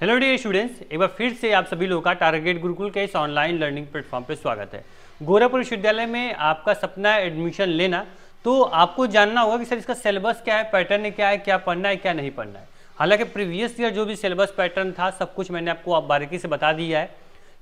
hello D students एक बार फिर से आप सभी लोगों का टारगेट गुरुकुल के इस ऑनलाइन लर्निंग प्लेटफॉर्म पर स्वागत है गोरखपुर विश्वविद्यालय में आपका सपना है एडमिशन लेना तो आपको जानना होगा कि सर इसका सिलेबस क्या है पैटर्न क्या है क्या पढ़ना है क्या नहीं पढ़ना है हालांकि प्रीवियस ईयर जो भी सिलेबस पैटर्न था सब कुछ मैंने आपको आप बारीकी से बता दिया है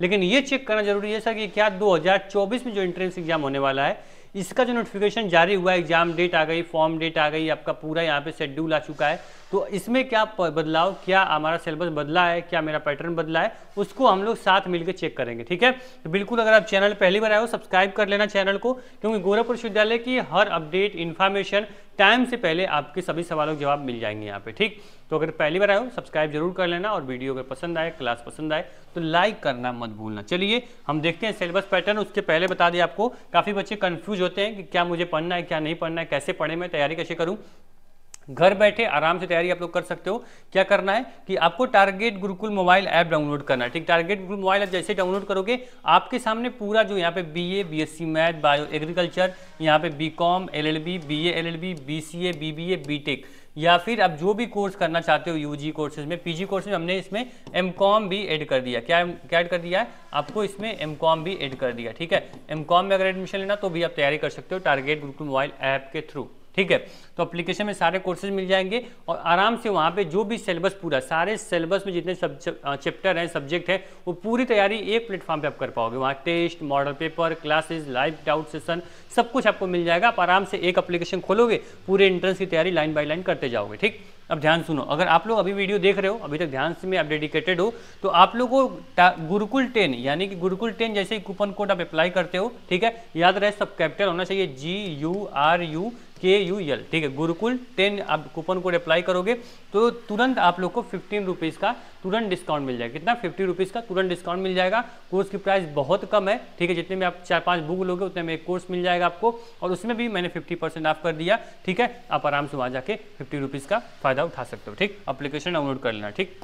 लेकिन ये चेक करना जरूरी है सर कि क्या दो में जो एंट्रेंस एग्जाम होने वाला है इसका जो नोटिफिकेशन जारी हुआ है एग्जाम डेट आ गई फॉर्म डेट आ गई आपका पूरा यहाँ पे शेड्यूल आ चुका है तो इसमें क्या बदलाव क्या हमारा सिलेबस बदला है क्या मेरा पैटर्न बदला है उसको हम लोग साथ मिलकर चेक करेंगे ठीक है तो बिल्कुल अगर आप चैनल पहली बार आए हो सब्सक्राइब कर लेना चैनल को क्योंकि गोरखपुर विश्वविद्यालय की हर अपडेट इन्फॉर्मेशन टाइम से पहले आपके सभी सवालों के जवाब मिल जाएंगे यहाँ पे ठीक तो अगर पहली बार आए हो सब्सक्राइब जरूर कर लेना और वीडियो अगर पसंद आए क्लास पसंद आए तो लाइक करना मत भूलना चलिए हम देखते हैं सिलेबस पैटर्न उसके पहले बता दें आपको काफ़ी बच्चे कन्फ्यूज होते हैं कि क्या मुझे पढ़ना है क्या नहीं पढ़ना है कैसे पढ़े मैं तैयारी कैसे करूँ घर बैठे आराम से तैयारी आप लोग कर सकते हो क्या करना है कि आपको target Gurukul mobile app download करना है ठीक टारगेट गुरुकुल मोबाइल ऐप जैसे डाउनलोड करोगे आपके सामने पूरा जो यहाँ पे BA BSc math bio agriculture यहाँ पे BCom LLB BA LLB BCA BBA BTech या फिर आप जो भी कोर्स करना चाहते हो यूजी कोर्सेज में पीजी कोर्सेज में हमने इसमें एमकॉम भी ऐड कर दिया क्या क्या ऐड कर दिया है आपको इसमें एमकॉम भी ऐड कर दिया ठीक है एमकॉम में अगर एडमिशन लेना तो भी आप तैयारी कर सकते हो टारगेट गुरुकुल मोबाइल ऐप के थ्रू ठीक है तो अप्लीकेशन में सारे कोर्सेज मिल जाएंगे और आराम से वहाँ पे जो भी सिलेबस पूरा सारे सिलेबस में जितने सब चैप्टर हैं सब्जेक्ट है वो पूरी तैयारी एक प्लेटफॉर्म पे आप कर पाओगे वहाँ test model paper classes live doubt session सब कुछ आपको मिल जाएगा आप आराम से एक अप्लीकेशन खोलोगे पूरे एंट्रेंस की तैयारी लाइन बाई लाइन करते जाओगे ठीक अब ध्यान सुनो अगर आप लोग अभी वीडियो देख रहे हो अभी तक ध्यान से मैं आप डेडिकेटेड हो तो आप लोग को गुरुकुल टेन यानी कि गुरुकुल टेन जैसे ही कूपन कोड आप अप्लाई करते हो ठीक है याद रहे सब कैपिटल होना चाहिए G U R U K U L ठीक है गुरुकुल टेन आप कूपन कोड अप्लाई करोगे तो तुरंत आप लोग को फिफ्टीन रुपीज़ का तुरंत डिस्काउंट मिल जाएगा कितना फिफ्टी रुपीज़ का तुरंत डिस्काउंट मिल जाएगा कोर्स की प्राइस बहुत कम है ठीक है जितने में आप चार पांच बुक लोगे उतने में एक कोर्स मिल जाएगा आपको और उसमें भी मैंने फिफ्टी परसेंट ऑफ कर दिया ठीक है आप आराम से वहाँ जाके फिफ्टी रुपीज़ का फायदा फायदा उठा सकते हो ठीक अप्लीकेशन डाउनलोड कर लेना ठीक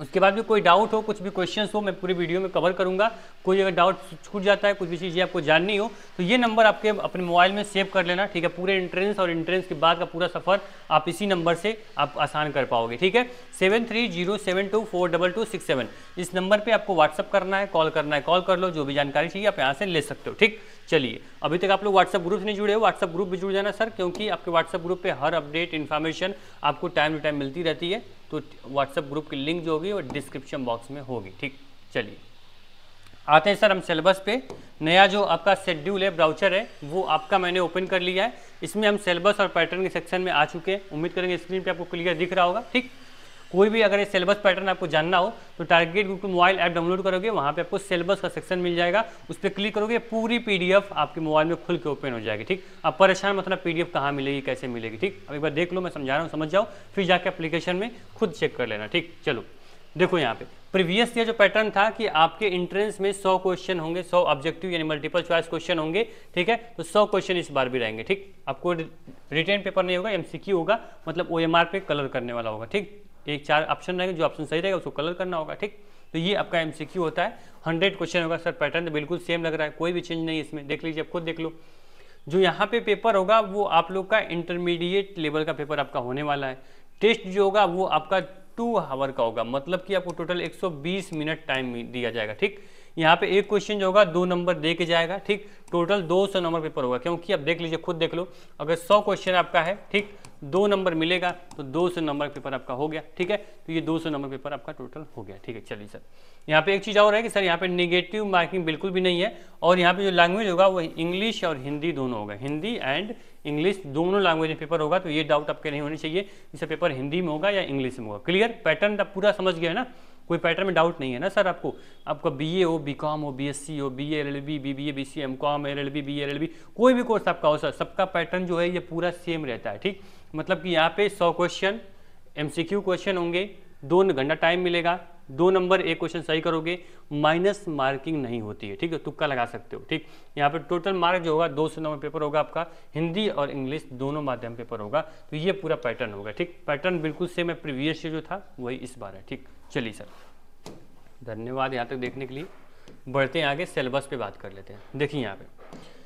उसके बाद भी कोई डाउट हो कुछ भी क्वेश्चन हो मैं पूरी वीडियो में कवर करूँगा कोई अगर डाउट छूट जाता है कुछ भी चीज़ें आपको जाननी हो तो ये नंबर आपके अपने मोबाइल में सेव कर लेना ठीक है पूरे इंट्रेंस और इंट्रेंस के बाद का पूरा सफ़र आप इसी नंबर से आप आसान कर पाओगे ठीक है seven three zero seven two four double two six seven इस नंबर पर आपको व्हाट्सअप करना है कॉल करना है कॉल कर लो जो भी जानकारी चाहिए आप यहाँ से ले सकते हो ठीक चलिए अभी तक आप लोग व्हाट्सअप ग्रुप से नहीं जुड़े हो व्हाट्सअप ग्रुप भी जुड़ जाना सर क्योंकि आपके व्हाट्सअप ग्रुप पर हर अपडेट इन्फॉर्मेशन आपको टाइम टू टाइम मिलती रहती है तो व्हाट्सएप ग्रुप की लिंक जो होगी वो डिस्क्रिप्शन बॉक्स में होगी ठीक चलिए आते हैं सर हम सिलेबस पे नया जो आपका शेड्यूल है ब्राउचर है वो आपका मैंने ओपन कर लिया है इसमें हम सिलेबस और पैटर्न के सेक्शन में आ चुके हैं उम्मीद करेंगे स्क्रीन पे आपको क्लियर दिख रहा होगा ठीक कोई भी अगर ये सिलेबस पैटर्न आपको जानना हो तो target group mobile app download करोगे वहाँ पे आपको सिलेबस का सेक्शन मिल जाएगा उस पर क्लिक करोगे पूरी पीडीएफ आपके मोबाइल में खुल के ओपन हो जाएगी ठीक अब परेशान मतलब पी डी कहाँ मिलेगी कैसे मिलेगी ठीक अब एक बार देख लो मैं समझा रहा हूँ समझ जाओ फिर जाके एप्लीकेशन में खुद चेक कर लेना ठीक चलो देखो यहाँ पे प्रीवियस ये जो पैटर्न था कि आपके इंट्रेंस में 100 क्वेश्चन होंगे 100 ऑब्जेक्टिव यानी मल्टीपल चॉइस क्वेश्चन होंगे ठीक है तो 100 क्वेश्चन इस बार भी रहेंगे ठीक आपको रिटर्न पेपर नहीं होगा एमसीक्यू होगा मतलब ओएमआर पे कलर करने वाला होगा ठीक एक चार ऑप्शन रहेंगे जो ऑप्शन सही रहेगा उसको कलर करना होगा ठीक तो ये आपका एम होता है हंड्रेड क्वेश्चन होगा सर पैटर्न तो बिल्कुल सेम लग रहा है कोई भी चेंज नहीं इसमें देख लीजिए आप खुद देख लो जो यहाँ पे पेपर होगा वो आप लोग का इंटरमीडिएट लेवल का पेपर आपका होने वाला है टेस्ट जो होगा वो आपका टू हावर का होगा मतलब कि आपको टोटल 120 मिनट टाइम दिया जाएगा ठीक यहाँ पे एक क्वेश्चन जो होगा दो नंबर दे के जाएगा ठीक टोटल 200 नंबर पेपर होगा क्योंकि आप देख लीजिए खुद देख लो अगर 100 क्वेश्चन आपका है ठीक दो नंबर मिलेगा तो दो सौ नंबर पेपर आपका हो गया ठीक है तो ये दो सौ नंबर पेपर आपका टोटल हो गया ठीक है चलिए सर यहाँ पे एक चीज़ और है कि सर यहाँ पे नेगेटिव मार्किंग बिल्कुल भी नहीं है और यहाँ पे जो लैंग्वेज होगा वो इंग्लिश और हिंदी दोनों होगा हिंदी एंड इंग्लिश दोनों लैंग्वेज में पेपर होगा तो ये डाउट आपके नहीं होने चाहिए इसे पेपर हिंदी में होगा या इंग्लिश में होगा क्लियर पैटर्न आप पूरा समझ गया है ना कोई पैटर्न में डाउट नहीं है ना सर आपको आपका बी ए हो बी कॉम हो बी एस सी हो B L L B B B A B C M com L L B B L L B कोई भी कोर्स आपका हो सर सबका पैटर्न जो है ये पूरा सेम रहता है ठीक मतलब कि यहाँ पे 100 क्वेश्चन एमसीक्यू क्वेश्चन होंगे दो घंटा टाइम मिलेगा दो नंबर एक क्वेश्चन सही करोगे माइनस मार्किंग नहीं होती है ठीक है तुक्का लगा सकते हो ठीक यहाँ पे टोटल मार्क जो होगा दो सौ नंबर पेपर होगा आपका हिंदी और इंग्लिश दोनों माध्यम पेपर होगा तो ये पूरा पैटर्न होगा ठीक पैटर्न बिल्कुल सेम है प्रीवियस ईयर जो था वही इस बार है ठीक चलिए सर धन्यवाद यहाँ तक देखने के लिए बढ़ते हैं आगे सिलेबस पे बात कर लेते हैं देखिए यहाँ पे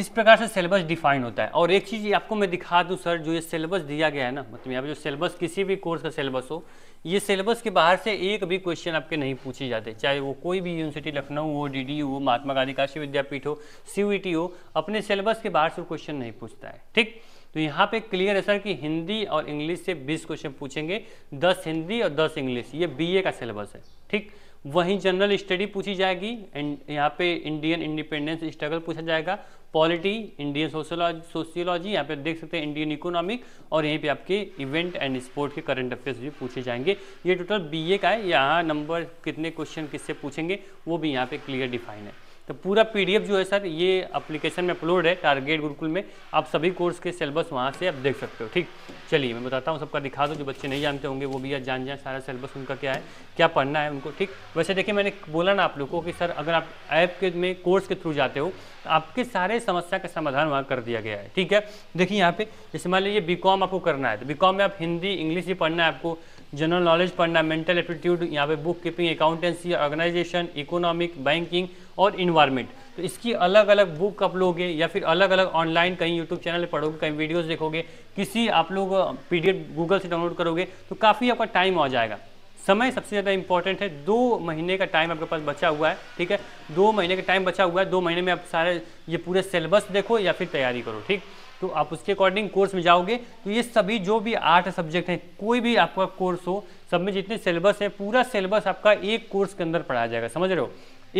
इस प्रकार से सिलेबस डिफाइन होता है और एक चीज़ आपको मैं दिखा दूं सर जो ये सिलेबस दिया गया है ना मतलब यहाँ पे जो सिलेबस किसी भी कोर्स का सिलेबस हो ये सिलेबस के बाहर से एक भी क्वेश्चन आपके नहीं पूछे जाते चाहे वो कोई भी यूनिवर्सिटी लखनऊ हो डी हो महात्मा गांधी काशी विद्यापीठ हो सी हो अपने सिलेबस के बाहर से क्वेश्चन नहीं पूछता है ठीक तो यहाँ पे क्लियर है सर कि हिंदी और इंग्लिश से 20 क्वेश्चन पूछेंगे 10 हिंदी और 10 इंग्लिश ये बीए का सिलेबस है ठीक वहीं जनरल स्टडी पूछी जाएगी एंड यहाँ पे इंडियन इंडिपेंडेंस स्ट्रगल पूछा जाएगा पॉलिटी इंडियन सोशोलॉजी सोशियोलॉजी यहाँ पे देख सकते हैं इंडियन इकोनॉमिक और यहीं पे आपके इवेंट एंड स्पोर्ट के करंट अफेयर्स भी पूछे जाएंगे ये टोटल बीए का है यहाँ नंबर कितने क्वेश्चन किससे पूछेंगे वो भी यहाँ पे क्लियर डिफाइन है तो पूरा पीडीएफ जो है सर ये अप्लीकेशन में अपलोड है टारगेट गुरुकुल में आप सभी कोर्स के सिलेबस वहाँ से आप देख सकते हो ठीक चलिए मैं बताता हूँ सबका दिखा दो जो बच्चे नहीं जानते होंगे वो भी आज जान जाए सारा सिलेबस उनका क्या है क्या पढ़ना है उनको ठीक वैसे देखिए मैंने बोला ना आप लोग को कि सर अगर आप ऐप के में कोर्स के थ्रू जाते हो तो आपके सारे समस्या का समाधान वहाँ कर दिया गया है ठीक है देखिए यहाँ पे जैसे मान लीजिए बी आपको करना है तो बी में आप हिंदी इंग्लिश भी पढ़ना है आपको जनरल नॉलेज फंडामेंटल एप्टीट्यूड यहाँ पे book keeping accountancy organisation economic banking और इन्वायरमेंट तो इसकी अलग अलग बुक आप लोगे या फिर अलग अलग ऑनलाइन कहीं यूट्यूब चैनल पे पढ़ोगे कहीं वीडियोस देखोगे किसी आप लोग पीडीएफ गूगल से डाउनलोड करोगे तो काफ़ी आपका टाइम आ जाएगा समय सबसे ज़्यादा इंपॉर्टेंट है दो महीने का टाइम आपके पास बचा हुआ है ठीक है दो महीने का टाइम बचा हुआ है दो महीने में आप सारे ये पूरे सिलेबस देखो या फिर तैयारी करो ठीक तो आप उसके अकॉर्डिंग कोर्स में जाओगे तो ये सभी जो भी आठ सब्जेक्ट हैं कोई भी आपका कोर्स हो सब में जितने सिलेबस हैं पूरा सिलेबस आपका एक कोर्स के अंदर पढ़ाया जाएगा समझ रहे हो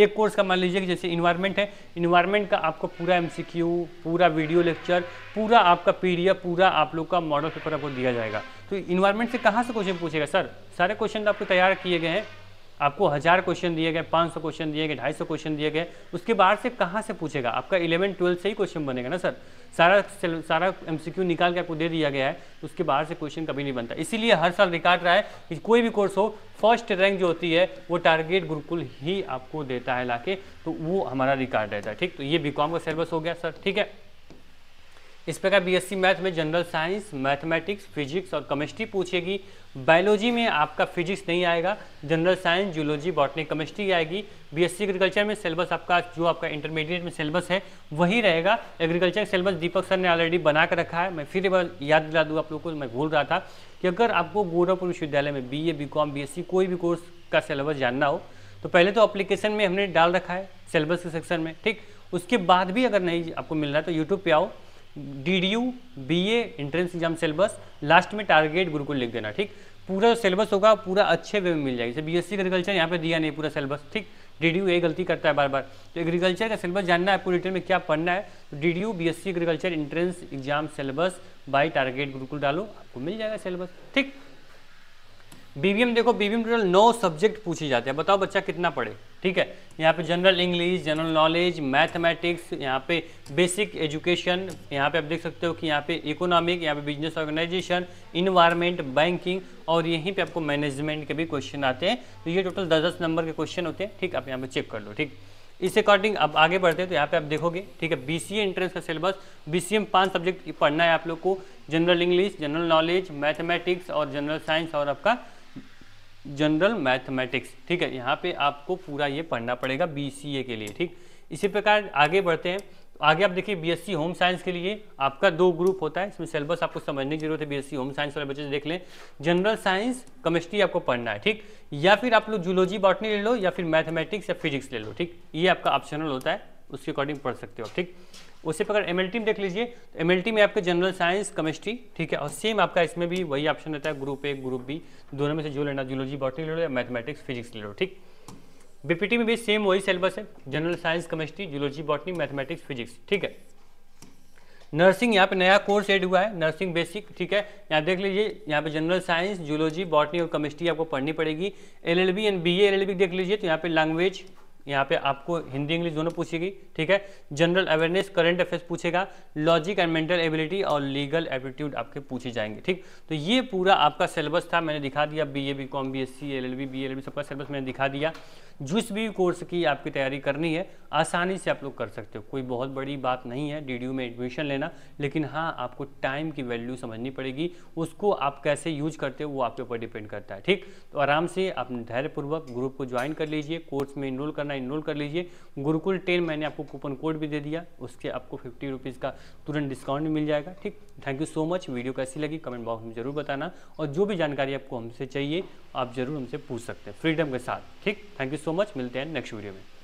एक कोर्स का मान लीजिए कि जैसे इन्वायरमेंट है इन्वायरमेंट का आपको पूरा एम पूरा वीडियो लेक्चर पूरा आपका पीडीएफ पूरा आप लोग का मॉडल पेपर आपको दिया जाएगा तो इन्वायरमेंट से कहाँ से क्वेश्चन पूछेगा सर सारे क्वेश्चन तो आपको तैयार किए गए हैं आपको हज़ार क्वेश्चन दिए गए पाँच सौ क्वेश्चन दिए गए ढाई सौ क्वेश्चन दिए गए उसके बाहर से कहाँ से पूछेगा आपका इलेवन ट्वेल्थ से ही क्वेश्चन बनेगा ना सर सारा सारा एमसीक्यू निकाल के आपको दे दिया गया है तो उसके बाहर से क्वेश्चन कभी नहीं बनता इसीलिए हर साल रिकॉर्ड रहा है कि कोई भी कोर्स हो फर्स्ट रैंक जो होती है वो टारगेट गुरुकुल ही आपको देता है लाके तो वो हमारा रिकॉर्ड रहता है ठीक तो ये बी का सिलेबस हो गया सर ठीक है इस प्रकार बीएससी मैथ में जनरल साइंस मैथमेटिक्स फिजिक्स और केमिस्ट्री पूछेगी बायोलॉजी में आपका फिजिक्स नहीं आएगा general science zoology botany chemistry आएगी बीएससी एग्रीकल्चर में सिलेबस आपका जो आपका इंटरमीडिएट में सिलेबस है वही रहेगा एग्रीकल्चर सिलेबस दीपक सर ने ऑलरेडी बना कर रखा है मैं फिर याद दिला दूँ आप लोग को मैं भूल रहा था कि अगर आपको गोरखपुर विश्वविद्यालय में B A B com B S C कोई भी कोर्स का सिलेबस जानना हो तो पहले तो अप्लीकेशन में हमने डाल रखा है सिलेबस के सेक्शन में ठीक उसके बाद भी अगर नहीं आपको मिल रहा है तो यूट्यूब पर आओ D D U B A entrance exam syllabus last में टारगेट गुरुकुल लिख देना ठीक पूरा सिलेबस होगा पूरा अच्छे वे में मिल जाएगा जैसे बी एस सी एग्रीकल्चर यहाँ पे दिया नहीं पूरा सिलेबस ठीक डी डी यू गलती करता है बार बार तो एग्रीकल्चर का सिलेबस जानना है पूरी डिटेल में क्या पढ़ना है तो D D U B S C agriculture entrance exam syllabus by target Gurukul डालो आपको मिल जाएगा सिलेबस ठीक बीबीएम देखो बीबीएम टोटल नौ सब्जेक्ट पूछे जाते हैं बताओ बच्चा कितना पढ़े ठीक है यहाँ पे general English general knowledge mathematics यहाँ पे बेसिक एजुकेशन यहाँ पे आप देख सकते हो कि यहाँ पे इकोनॉमिक यहाँ पे बिजनेस ऑर्गेनाइजेशन इन्वायरमेंट बैंकिंग और यहीं पे आपको मैनेजमेंट के भी क्वेश्चन आते हैं तो ये टोटल दस दस नंबर के क्वेश्चन होते हैं ठीक आप यहाँ पे चेक कर लो ठीक इस अकॉर्डिंग अब आगे बढ़ते हैं तो यहाँ पे आप देखोगे ठीक है बीसीए एंट्रेंस का सिलेबस बीसीए में पांच सब्जेक्ट पढ़ना है आप लोग को general English general knowledge mathematics और जनरल साइंस और आपका जनरल मैथमेटिक्स ठीक है यहाँ पे आपको पूरा ये पढ़ना पड़ेगा बी के लिए ठीक इसी प्रकार आगे बढ़ते हैं आगे आप देखिए बीएससी होम साइंस के लिए आपका दो ग्रुप होता है इसमें सिलेबस आपको समझने की जरूरत है बीएससी होम साइंस वाले बच्चे देख लें जनरल साइंस केमिस्ट्री आपको पढ़ना है ठीक या फिर आप लोग जूलॉजी बॉटनी ले लो या फिर मैथमेटिक्स या फिजिक्स ले लो ठीक ये आपका ऑप्शनल होता है उसके अकॉर्डिंग पढ़ सकते हो ठीक उसी प्रकार एम में देख लीजिए तो एम में आपके जनरल साइंस केमिस्ट्री ठीक है और सेम आपका इसमें भी वही ऑप्शन रहता है ग्रुप ए ग्रुप बी दोनों में से जो लेना जूलॉजी बॉटनी ले लो या मैथमेटिक्स फिजिक्स ले लो ठीक बीपीटी में भी सेम वही सिलेबस है general science chemistry zoology botany mathematics physics ठीक है नर्सिंग यहाँ पे नया कोर्स एड हुआ है नर्सिंग बेसिक ठीक है यहाँ देख लीजिए यहाँ पे जनरल साइंस जूलॉजी बॉटनी और केमिस्ट्री आपको पढ़नी पड़ेगी एलएलबी एंड बीए एलएलबी देख लीजिए तो यहाँ पे लैंग्वेज यहाँ पे आपको हिंदी इंग्लिश दोनों पूछेगी ठीक है जनरल अवेयरनेस करंट अफेयर्स पूछेगा लॉजिक एंड मेंटल एबिलिटी और लीगल एप्टीट्यूड आपके पूछे जाएंगे ठीक तो ये पूरा आपका सिलेबस था मैंने दिखा दिया B A B com B S C L L B B L B सबका सिलेबस मैंने दिखा दिया जिस भी कोर्स की आपकी तैयारी करनी है आसानी से आप लोग कर सकते हो कोई बहुत बड़ी बात नहीं है डी में एडमिशन लेना लेकिन हाँ आपको टाइम की वैल्यू समझनी पड़ेगी उसको आप कैसे यूज करते हो वो आपके ऊपर डिपेंड करता है ठीक तो आराम से आप धैर्यपूर्वक ग्रुप को ज्वाइन कर लीजिए कोर्स में इनरोल करना इनरोल कर लीजिए गुरुकुल टेन मैंने आपको कूपन कोड भी दे दिया उसके आपको फिफ्टी रुपीज़ का तुरंत डिस्काउंट मिल जाएगा ठीक thank you so much video कैसी लगी कमेंट बॉक्स में ज़रूर बताना और जो भी जानकारी आपको हमसे चाहिए आप ज़रूर हमसे पूछ सकते हैं फ्रीडम के साथ ठीक थैंक यू सो मच मिलते हैं नेक्स्ट वीडियो में